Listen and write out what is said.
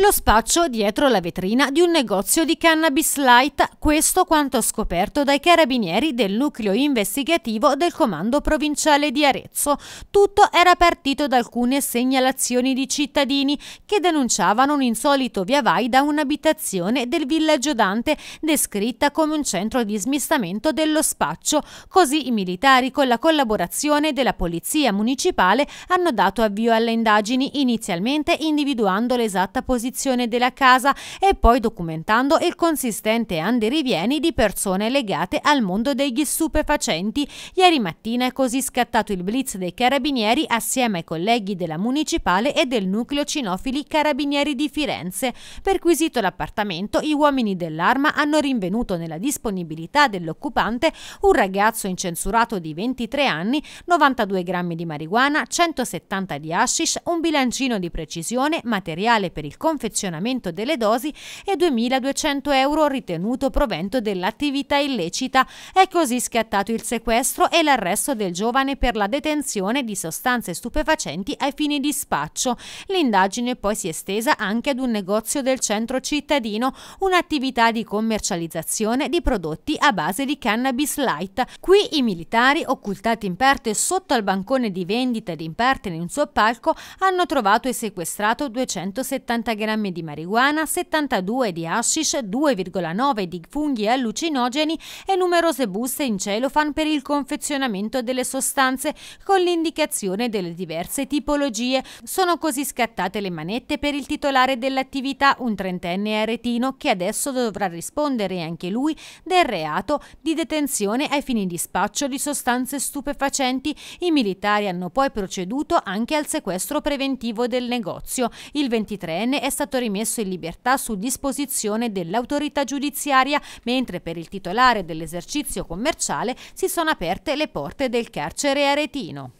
Lo spaccio dietro la vetrina di un negozio di cannabis light, questo quanto scoperto dai carabinieri del nucleo investigativo del comando provinciale di Arezzo. Tutto era partito da alcune segnalazioni di cittadini che denunciavano un insolito via vai da un'abitazione del villaggio Dante, descritta come un centro di smistamento dello spaccio. Così i militari, con la collaborazione della polizia municipale, hanno dato avvio alle indagini, inizialmente individuando l'esatta posizione l'acquisizione della casa e poi documentando il consistente andirivieni di persone legate al mondo degli stupefacenti. Ieri mattina è così scattato il blitz dei carabinieri assieme ai colleghi della municipale e del nucleo cinofili carabinieri di Firenze. Perquisito l'appartamento, i uomini dell'arma hanno rinvenuto nella disponibilità dell'occupante un ragazzo incensurato di 23 anni, 92 grammi di marijuana, 170 di hashish, un bilancino di precisione, materiale per il confronto confezionamento delle dosi e 2.200 euro ritenuto provento dell'attività illecita. È così scattato il sequestro e l'arresto del giovane per la detenzione di sostanze stupefacenti ai fini di spaccio. L'indagine poi si è estesa anche ad un negozio del centro cittadino, un'attività di commercializzazione di prodotti a base di cannabis light. Qui i militari, occultati in parte sotto al bancone di vendita ed in parte in un suo palco, hanno trovato e sequestrato 270 grammi grammi di marijuana, 72 di hashish, 2,9 di funghi allucinogeni e numerose buste in celofan per il confezionamento delle sostanze con l'indicazione delle diverse tipologie. Sono così scattate le manette per il titolare dell'attività, un trentenne aretino che adesso dovrà rispondere anche lui del reato di detenzione ai fini di spaccio di sostanze stupefacenti. I militari hanno poi proceduto anche al sequestro preventivo del negozio. Il 23enne è stato rimesso in libertà su disposizione dell'autorità giudiziaria, mentre per il titolare dell'esercizio commerciale si sono aperte le porte del carcere aretino.